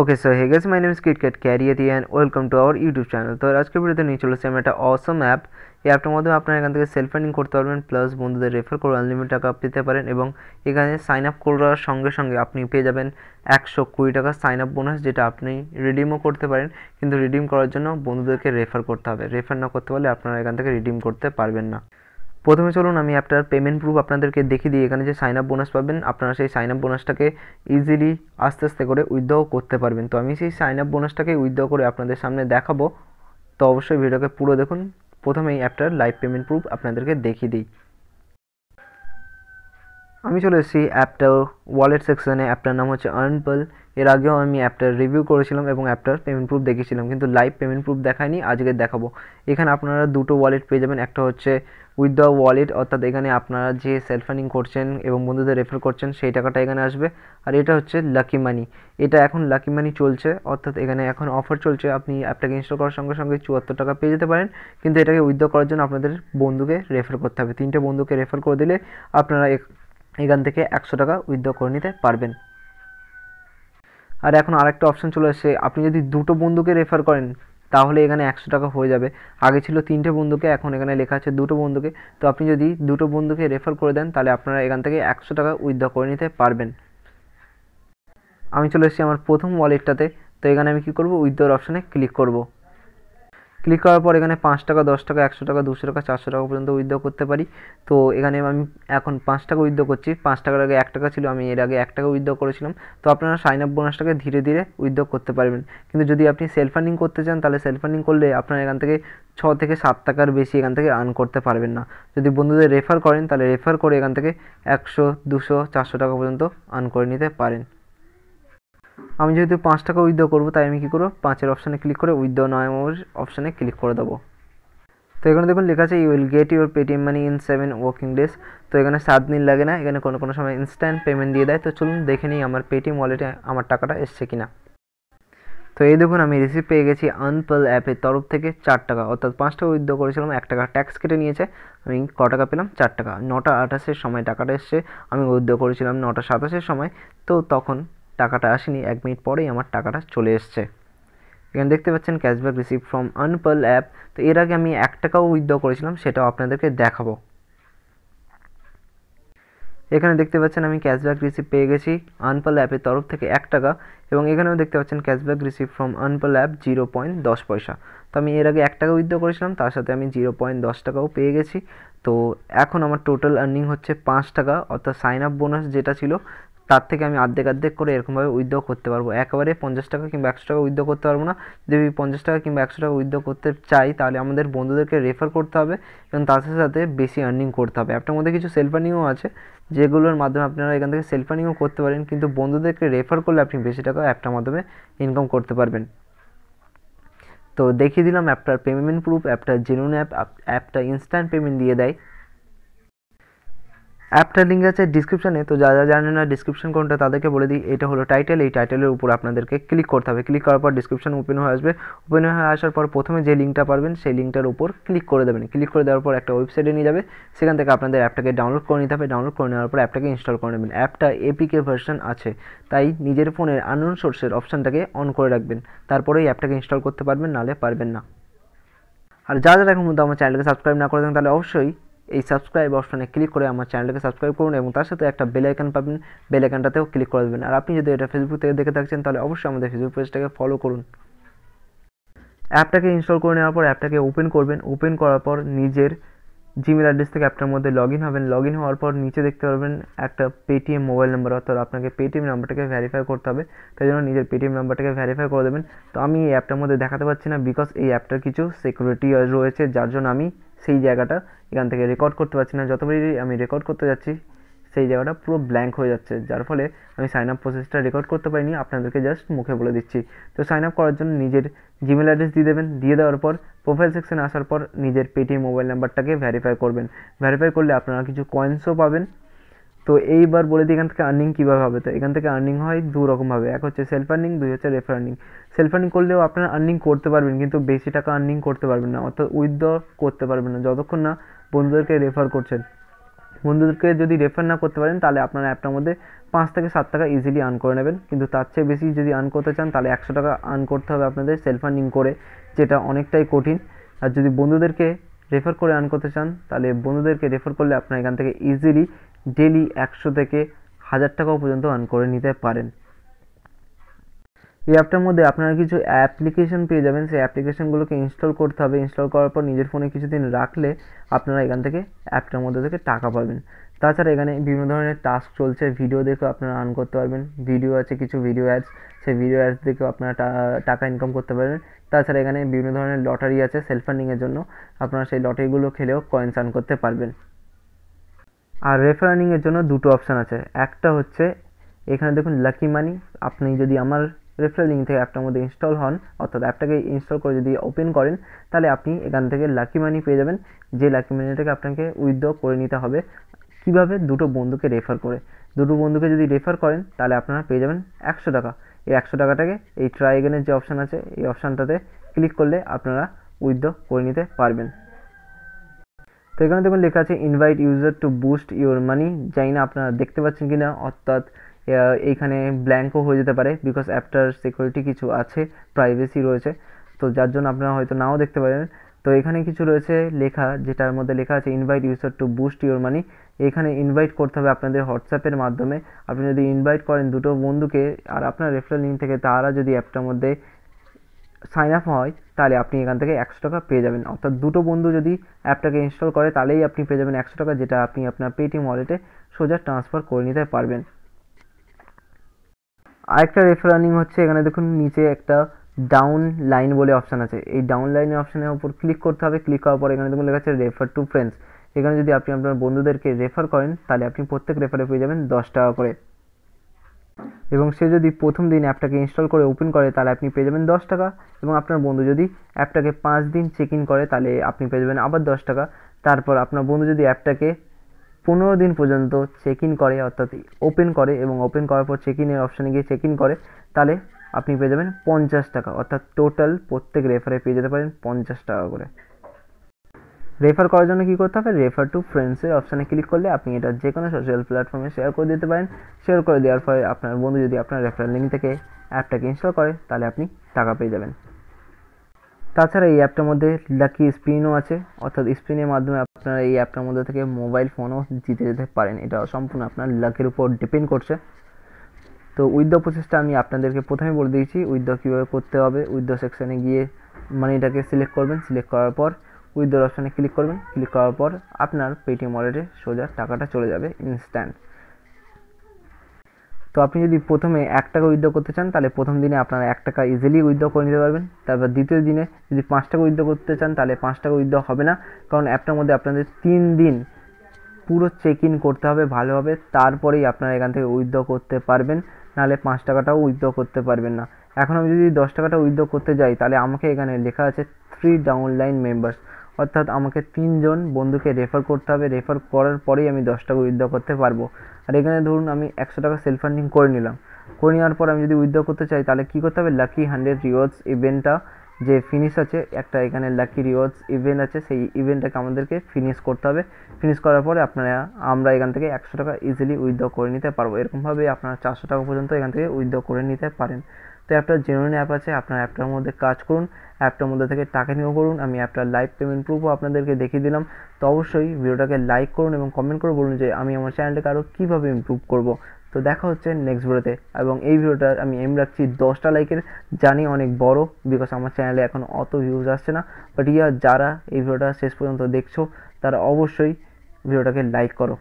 okay so hey guys my name is cricket career দিয়ে and welcome to our YouTube channel তো আজকের ভিডিওতে নিয়ে চলেছি আমি একটা অসম অ্যাপ এই অ্যাপটার মাধ্যমে আপনারা এখান থেকে সেলফ আর্নিং করতে পারবেন প্লাস বন্ধুদের রেফার করে আনলিমিটেড টাকা পেতে পারেন এবং এখানে সাইন আপ করার সঙ্গে সঙ্গে আপনি পেয়ে যাবেন একশো কুড়ি টাকা সাইন আপ বোনাস যেটা আপনি রিডিমও করতে পারেন কিন্তু রিডিম করার জন্য বন্ধুদেরকে রেফার করতে হবে রেফার না করতে পারলে আপনারা এখান থেকে রিডিম করতে পারবেন না প্রথমে চলুন আমি অ্যাপটার পেমেন্ট প্রুফ আপনাদেরকে দেখিয়ে দিই এখানে যে সাইন আপ বোনাস পাবেন আপনারা সেই সাইন আপ বোনাসটাকে ইজিলি আস্তে আস্তে করে উইথড্র করতে পারবেন তো আমি সেই সাইন আপ বোনাসটাকে উইথড্র করে আপনাদের সামনে দেখাবো তো অবশ্যই ভিডিওকে পুরো দেখুন প্রথমেই অ্যাপটার লাইভ পেমেন্ট প্রুফ আপনাদেরকে দেখিয়ে দিই আমি চলে এসেছি অ্যাপটার ওয়ালেট সেকশানে অ্যাপটার নাম হচ্ছে আর্নপল এর আগেও আমি অ্যাপটার রিভিউ করেছিলাম এবং অ্যাপটার পেমেন্ট প্রুফ দেখেছিলাম কিন্তু লাইভ পেমেন্ট প্রুফ দেখায়নি আজকে দেখাবো এখানে আপনারা দুটো ওয়ালেট পেয়ে যাবেন একটা হচ্ছে উইথ দ্য ওয়ালেট অর্থাৎ এখানে আপনারা যে সেলফ আর্নিং করছেন এবং বন্ধুদের রেফার করছেন সেই টাকাটা এখানে আসবে আর এটা হচ্ছে লাকি মানি এটা এখন লাকি মানি চলছে অর্থাৎ এখানে এখন অফার চলছে আপনি অ্যাপটাকে ইনস্টল করার সঙ্গে সঙ্গে চুয়াত্তর টাকা পেয়ে যেতে পারেন কিন্তু এটাকে উইথ করার জন্য আপনাদের বন্ধুকে রেফার করতে হবে তিনটে বন্ধুকে রেফার করে দিলে আপনারা এখান থেকে একশো টাকা উইথড্র করে নিতে পারবেন আর এখন আরেকটা অপশান চলে এসেছে আপনি যদি দুটো বন্ধুকে রেফার করেন তাহলে এখানে একশো টাকা হয়ে যাবে আগে ছিল তিনটে বন্ধুকে এখন এখানে লেখা আছে দুটো বন্ধুকে তো আপনি যদি দুটো বন্ধুকে রেফার করে দেন তাহলে আপনারা এখান থেকে একশো টাকা উইথড্র করে নিতে পারবেন আমি চলে এসেছি আমার প্রথম ওয়ালেটটাতে তো এখানে আমি কী করবো উইথড্রর অপশানে ক্লিক করবো ক্লিক করার পর এখানে পাঁচ টাকা দশ টাকা একশো টাকা দুশো টাকা চারশো টাকা পর্যন্ত উইথড্র করতে পারি তো এখানে আমি এখন পাঁচ টাকা উইথড্র করছি পাঁচ টাকার আগে এক টাকা ছিল আমি এর আগে এক টাকা উইথড্র করেছিলাম তো আপনারা সাইন আপ বোনাসটাকে ধীরে ধীরে উইথড্র করতে পারবেন কিন্তু যদি আপনি সেলফ আর্নিং করতে চান তাহলে সেলফ আর্নিং করলে আপনারা এখান থেকে ছ থেকে সাত টাকার বেশি এখান থেকে আর্ন করতে পারবেন না যদি বন্ধুদের রেফার করেন তাহলে রেফার করে এখান থেকে একশো দুশো চারশো টাকা পর্যন্ত আর্ন করে নিতে পারেন আমি যেহেতু পাঁচ টাকা উইথড্র করবো তাই আমি কী করবো পাঁচের অপশানে ক্লিক করে উইথড্র নয় অপশানে ক্লিক করে দেবো তো এখানে দেখুন লেখা আছে you will get your Paytm money in seven working days তো এখানে সাত দিন লাগে না এখানে কোনো কোনো সময় ইনস্ট্যান্ট পেমেন্ট দিয়ে দেয় তো চলুন দেখে নিই আমার পেটিএম ওয়ালেটে আমার টাকাটা এসছে কিনা তো এই দেখুন আমি রিসিভ পেয়ে গেছি আনপল অ্যাপের তরফ থেকে চার টাকা অর্থাৎ পাঁচটা উইথড্র করেছিলাম এক টাকা ট্যাক্স কেটে নিয়েছে আমি ক টাকা পেলাম চার টাকা নটা আঠাশের সময় টাকাটা এসছে আমি উইথড্র করেছিলাম নটা সাতাশের সময় তো তখন টাকাটা আসেনি এক মিনিট পরেই আমার টাকাটা চলে এসছে এখানে দেখতে পাচ্ছেন ক্যাশব্যাক রিসিভ ফ্রম আনপল অ্যাপ তো এর আগে আমি এক টাকাও উইথড্র করেছিলাম সেটাও আপনাদেরকে দেখাবো এখানে দেখতে পাচ্ছেন আমি ক্যাশব্যাক রিসিভ পেয়ে গেছি আনপল অ্যাপের তরফ থেকে এক টাকা এবং এখানেও দেখতে পাচ্ছেন ক্যাশব্যাক রিসিভ ফ্রম আনপল অ্যাপ জিরো পয়েন্ট দশ পয়সা তো আমি এর আগে এক টাকা উইথড্র করেছিলাম তার সাথে আমি জিরো পয়েন্ট দশ টাকাও পেয়ে গেছি তো এখন আমার টোটাল আর্নিং হচ্ছে পাঁচ টাকা অর্থাৎ সাইন আপ বোনাস যেটা ছিল তার থেকে আমি আর্ধেক আর্ধেক করে এরকমভাবে উইথড্র করতে পারবো একেবারে পঞ্চাশ টাকা কিংবা একশো টাকা উইথড্র করতে পারবো না যদি পঞ্চাশ টাকা কিংবা একশো টাকা উইথড্র করতে চাই তাহলে আমাদের বন্ধুদেরকে রেফার করতে হবে এবং তার সাথে সাথে বেশি আর্নিং করতে হবে অ্যাপটার মধ্যে কিছু সেলফ আর্নিংও আছে যেগুলোর মাধ্যমে আপনারা এখান থেকে সেলফ আর্নিংও করতে পারেন কিন্তু বন্ধুদেরকে রেফার করলে আপনি বেশি টাকা অ্যাপটার মাধ্যমে ইনকাম করতে পারবেন তো দেখিয়ে দিলাম অ্যাপটার পেমেন্ট প্রুফ অ্যাপটা জেনুন অ্যাপ অ্যাপটা ইনস্ট্যান্ট পেমেন্ট দিয়ে দেয় অ্যাপটা লিঙ্ক আছে ডিসক্রিপশানে তো যা যা জানে না ডিসক্রিপশন কোনটা তাদেরকে বলে দিই এটা হলো টাইটেল এই টাইটেলের উপর আপনাদেরকে ক্লিক করতে হবে ক্লিক করার পর ডিসক্রিপশান ওপেন হয়ে আসবে ওপেন হয়ে আসার পর প্রথমে যে লিঙ্কটা পারবেন সেই লিঙ্কটার উপর ক্লিক করে দেবেন ক্লিক করে দেওয়ার পর একটা ওয়েবসাইটে নিয়ে যাবে সেখান থেকে আপনাদের অ্যাপটাকে ডাউনলোড করে নিতে হবে ডাউনলোড করে নেওয়ার পর অ্যাপটাকে ইনস্টল করে নেবেন অ্যাপটা এপিকে ভার্সন আছে তাই নিজের ফোনের আনন সোর্সের অপশানটাকে অন করে রাখবেন তারপরে এই অ্যাপটাকে ইনস্টল করতে পারবেন নাহলে পারবেন না আর যা যারা এখন মধ্যে আমার চ্যানেলকে সাবস্ক্রাইব না করে দেন তাহলে অবশ্যই এই সাবস্ক্রাইব অপশনে ক্লিক করে আমার চ্যানেলটাকে সাবস্ক্রাইব করুন এবং তার সাথে একটা বেল আইকন পাবেন বেল আইকনটাতেও ক্লিক করে দেবেন আর আপনি যদি এটা ফেসবুক থেকে দেখে থাকছেন তাহলে অবশ্যই আমাদের ফেসবুক পেজটাকে ফলো করুন অ্যাপটাকে ইনস্টল করে নেওয়ার পর অ্যাপটাকে ওপেন করবেন ওপেন করার পর নিজের জিমেল অ্যাড্রেস থেকে অ্যাপটার মধ্যে লগ ইন হবেন লগ ইন হওয়ার পর নিচে দেখতে পারবেন একটা পেটিএম মোবাইল নাম্বার অর্থাৎ আপনাকে পেটিএম নাম্বারটাকে ভ্যারিফাই করতে হবে তাই জন্য নিজের পেটিএম নাম্বারটাকে ভ্যারিফাই করে দেবেন তো আমি এই অ্যাপটার মধ্যে দেখাতে পাচ্ছি না বিকজ এই অ্যাপটার কিছু সিকিউরিটি রয়েছে যার জন্য আমি সেই জায়গাটা এখান থেকে রেকর্ড করতে পারছি না যতবারই আমি রেকর্ড করতে যাচ্ছি সেই জায়গাটা পুরো ব্ল্যাঙ্ক হয়ে যাচ্ছে যার ফলে আমি সাইন আপ প্রসেসটা রেকর্ড করতে পারিনি আপনাদেরকে জাস্ট মুখে বলে দিচ্ছি তো সাইন আপ করার জন্য নিজের জিমেল অ্যাড্রেস দিয়ে দেবেন দিয়ে দেওয়ার পর প্রোফাইল সেকশন আসার পর নিজের পেটিএম মোবাইল নাম্বারটাকে ভ্যারিফাই করবেন ভ্যারিফাই করলে আপনারা কিছু কয়েন্সও পাবেন তো এইবার বলে দিই এখান থেকে আর্নিং কীভাবে হবে তো এখান থেকে আর্নিং হয় দু রকমভাবে এক হচ্ছে সেলফ আর্নিং দুই হচ্ছে রেফার আর্নিং সেলফ আর্নিং করলেও আপনারা আর্নিং করতে পারবেন কিন্তু বেশি টাকা আর্নিং করতে পারবেন না অর্থাৎ উইথড্র করতে পারবেন না যতক্ষণ না বন্ধুদেরকে রেফার করছেন বন্ধুদেরকে যদি রেফার না করতে পারেন তাহলে আপনার অ্যাপটার মধ্যে পাঁচ থেকে সাত টাকা ইজিলি আর্ন করে নেবেন কিন্তু তার চেয়ে বেশি যদি আর্ন করতে চান তাহলে একশো টাকা আর্ন করতে হবে আপনাদের সেলফ আর্নিং করে যেটা অনেকটাই কঠিন আর যদি বন্ধুদেরকে রেফার করে আর্ন করতে চান তাহলে বন্ধুদেরকে রেফার করলে আপনার এখান থেকে ইজিলি ডেলি একশো থেকে হাজার টাকাও পর্যন্ত আর্ন করে নিতে পারেন এই অ্যাপটার মধ্যে আপনারা কিছু অ্যাপ্লিকেশন পেয়ে যাবেন সেই অ্যাপ্লিকেশনগুলোকে ইনস্টল করতে হবে ইনস্টল করার পর নিজের ফোনে কিছুদিন রাখলে আপনারা এখান থেকে অ্যাপটার মধ্যে থেকে টাকা পাবেন তাছাড়া এখানে বিভিন্ন ধরনের টাস্ক চলছে ভিডিও দেখেও আপনারা আর্ন করতে পারবেন ভিডিও আছে কিছু ভিডিও অ্যাডস সেই ভিডিও অ্যাডস দেখেও আপনারা টাকা ইনকাম করতে পারবেন তাছাড়া এখানে বিভিন্ন ধরনের লটারি আছে সেলফ জন্য আপনারা সেই লটারিগুলো খেলেও কয়েন্স আর্ন করতে পারবেন আর রেফারানিংয়ের জন্য দুটো অপশান আছে একটা হচ্ছে এখানে দেখুন লাকি মানি আপনি যদি আমার রেফারেল লিঙ্ক থেকে অ্যাপটার মধ্যে ইনস্টল হন অর্থাৎ অ্যাপটাকে ইনস্টল করে যদি ওপেন করেন তাহলে আপনি এখান থেকে লাকি মানি পেয়ে যাবেন যে লাকি মানিটাকে আপনাকে উইথড্র করে নিতে হবে কিভাবে দুটো বন্ধুকে রেফার করে দুটো বন্ধুকে যদি রেফার করেন তাহলে আপনারা পেয়ে যাবেন একশো টাকা এই একশো টাকাটাকে এই ট্রাইগেনের যে অপশান আছে এই অপশানটাতে ক্লিক করলে আপনারা উইথড্র করে নিতে পারবেন তো এখানে দেখুন লেখা আছে invite user to boost your money জানি না আপনারা দেখতে পাচ্ছেন কি না অর্থাৎ এইখানে ব্ল্যাঙ্কও হয়ে যেতে পারে বিকজ অ্যাপটার সিকিউরিটি কিছু আছে প্রাইভেসি রয়েছে তো যার জন্য আপনারা হয়তো নাও দেখতে পারেন তো এখানে কিছু রয়েছে লেখা যেটার মধ্যে লেখা আছে invite user to boost your money এখানে ইনভাইট করতে হবে আপনাদের হোয়াটসঅ্যাপের মাধ্যমে আপনি যদি ইনভাইট করেন দুটো বন্ধুকে আর আপনার রেফারেল লিঙ্ক থেকে তারা যদি অ্যাপটার মধ্যে সাইন আপ হয় তাহলে আপনি এখান থেকে একশো টাকা পেয়ে যাবেন অর্থাৎ দুটো বন্ধু যদি অ্যাপটাকে ইনস্টল করে তাহলেই আপনি পেয়ে যাবেন একশো টাকা যেটা আপনি আপনার পেটিএম ওয়ালেটে সোজা ট্রান্সফার করে নিতে পারবেন আরেকটা রেফারানিং হচ্ছে এখানে দেখুন নিচে একটা ডাউন লাইন বলে অপশান আছে এই ডাউন লাইনের অপশানের উপর ক্লিক করতে হবে ক্লিক করার পর এখানে দেখুন লেখা আছে রেফার টু ফ্রেন্ডস এখানে যদি আপনি আপনার বন্ধুদেরকে রেফার করেন তাহলে আপনি প্রত্যেক রেফারে পেয়ে যাবেন দশ টাকা করে এবং সে যদি প্রথম দিন অ্যাপটাকে ইনস্টল করে ওপেন করে তাহলে আপনি পেয়ে যাবেন দশ টাকা এবং আপনার বন্ধু যদি অ্যাপটাকে পাঁচ দিন চেক ইন করে তাহলে আপনি পেয়ে যাবেন আবার দশ টাকা তারপর আপনার বন্ধু যদি অ্যাপটাকে পনেরো দিন পর্যন্ত চেক ইন করে অর্থাৎ ওপেন করে এবং ওপেন করার পর চেক ইনের অপশানে গিয়ে চেক ইন করে তাহলে আপনি পেয়ে যাবেন পঞ্চাশ টাকা অর্থাৎ টোটাল প্রত্যেক রেফারে পেয়ে যেতে পারেন পঞ্চাশ টাকা করে রেফার করার জন্য কী করতে হবে রেফার টু ফ্রেন্ডসের অপশানে ক্লিক করলে আপনি এটা যে কোনো সোশ্যাল প্ল্যাটফর্মে শেয়ার করে দিতে পারেন শেয়ার করে দেওয়ার পরে আপনার বন্ধু যদি আপনার রেফার লিঙ্ক থেকে অ্যাপটাকে ইনস্টল করে তাহলে আপনি টাকা পেয়ে যাবেন তাছাড়া এই অ্যাপটার মধ্যে লাকি স্পিনও আছে অর্থাৎ স্পিনের মাধ্যমে আপনারা এই অ্যাপটার মধ্যে থেকে মোবাইল ফোনও জিতে যেতে পারেন এটা সম্পূর্ণ আপনার লাকের উপর ডিপেন্ড করছে তো উইথড্র প্রসেসটা আমি আপনাদেরকে প্রথমে বলে দিয়েছি উইথড্র কীভাবে করতে হবে উইথড্র সেকশানে গিয়ে মানিটাকে সিলেক্ট করবেন সিলেক্ট করার পর উইথড্র অপশানে ক্লিক করবেন ক্লিক করার পর আপনার পেটিএম ওয়ালেটে সোজা টাকাটা চলে যাবে ইনস্ট্যান্ট তো আপনি যদি প্রথমে এক টাকা উইথড্র করতে চান তাহলে প্রথম দিনে আপনারা এক টাকা ইজিলি উইথড্র করে নিতে পারবেন তারপর দ্বিতীয় দিনে যদি পাঁচ টাকা উইথড্র করতে চান তাহলে পাঁচ টাকা উইথড্র হবে না কারণ অ্যাপটার মধ্যে আপনাদের তিন দিন পুরো চেক ইন করতে হবে ভালোভাবে তারপরেই আপনারা এখান থেকে উইথড্র করতে পারবেন নাহলে পাঁচ টাকাটাও উইথড্র করতে পারবেন না এখন আমি যদি দশ টাকাটা উইথড্র করতে যাই তাহলে আমাকে এখানে লেখা আছে থ্রি ডাউন লাইন মেম্বার্স অর্থাৎ আমাকে তিনজন বন্ধুকে রেফার করতে হবে রেফার করার পরেই আমি দশ টাকা উইথড্র করতে পারবো আর এখানে ধরুন আমি একশো টাকা সেলফ ফান্ডিং করে নিলাম করে নেওয়ার পর আমি যদি উইথড্র করতে চাই তাহলে কী করতে হবে লাকি হান্ড্রেড রিওয়ার্ডস ইভেন্টটা যে ফিনিশ আছে একটা এখানে লাকি রিওয়ার্ডস ইভেন্ট আছে সেই ইভেন্টটাকে আমাদেরকে ফিনিশ করতে হবে ফিনিশ করার পরে আপনারা আমরা এখান থেকে একশো টাকা ইজিলি উইথড্র করে নিতে পারবো এরকমভাবে আপনারা চারশো টাকা পর্যন্ত এখান থেকে উইথড্র করে নিতে পারেন তো অ্যাপটা জেনুইন অ্যাপ আছে আপনার অ্যাপটার মধ্যে কাজ করুন অ্যাপটার মধ্যে থেকে টাকা নিয়েও করুন আমি অ্যাপটার লাইভ পেমেন্ট প্রুফও আপনাদেরকে দেখিয়ে দিলাম তো অবশ্যই ভিডিওটাকে লাইক করুন এবং কমেন্ট করে বলুন যে আমি আমার চ্যানেলটাকে আরও কীভাবে ইম্প্রুভ করব তো দেখা হচ্ছে নেক্সট ভিডিওতে এবং এই ভিডিওটা আমি এম রাখছি দশটা লাইকের জানি অনেক বড় বিকজ আমার চ্যানেলে এখন অত ভিউজ আসছে না বাট ইয়া যারা এই ভিডিওটা শেষ পর্যন্ত দেখছো তারা অবশ্যই ভিডিওটাকে লাইক করো